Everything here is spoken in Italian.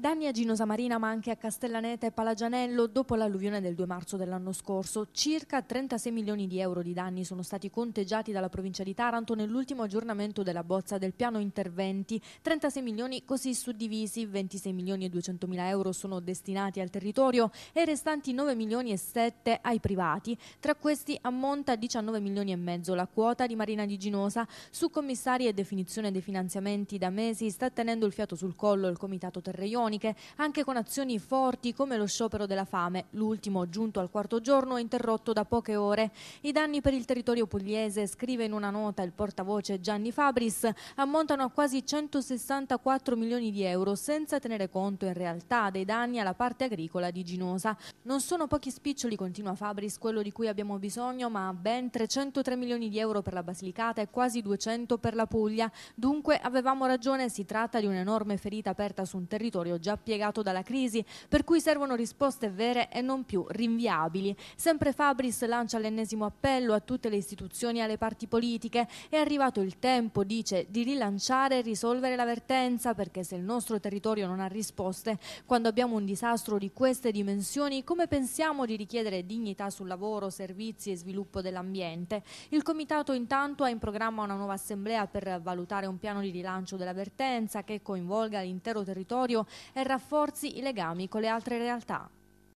Danni a Ginosa Marina ma anche a Castellaneta e Palagianello dopo l'alluvione del 2 marzo dell'anno scorso. Circa 36 milioni di euro di danni sono stati conteggiati dalla provincia di Taranto nell'ultimo aggiornamento della bozza del piano interventi. 36 milioni così suddivisi, 26 milioni e 200 mila euro sono destinati al territorio e restanti 9 milioni e 7 ai privati. Tra questi ammonta 19 milioni e mezzo la quota di Marina di Ginosa. Su commissari e definizione dei finanziamenti da mesi sta tenendo il fiato sul collo il Comitato Terreione telefoniche, anche con azioni forti come lo sciopero della fame, l'ultimo giunto al quarto giorno e interrotto da poche ore. I danni per il territorio pugliese, scrive in una nota il portavoce Gianni Fabris, ammontano a quasi 164 milioni di euro, senza tenere conto in realtà dei danni alla parte agricola di Ginosa. Non sono pochi spiccioli, continua Fabris, quello di cui abbiamo bisogno, ma ben 303 milioni di euro per la Basilicata e quasi 200 per la Puglia. Dunque avevamo ragione, si tratta di un'enorme ferita aperta su un territorio già piegato dalla crisi, per cui servono risposte vere e non più rinviabili. Sempre Fabris lancia l'ennesimo appello a tutte le istituzioni e alle parti politiche. È arrivato il tempo, dice, di rilanciare e risolvere l'avvertenza, perché se il nostro territorio non ha risposte, quando abbiamo un disastro di queste dimensioni, come pensiamo di richiedere dignità sul lavoro, servizi e sviluppo dell'ambiente? Il Comitato intanto ha in programma una nuova assemblea per valutare un piano di rilancio dell'avvertenza che coinvolga l'intero territorio e rafforzi i legami con le altre realtà.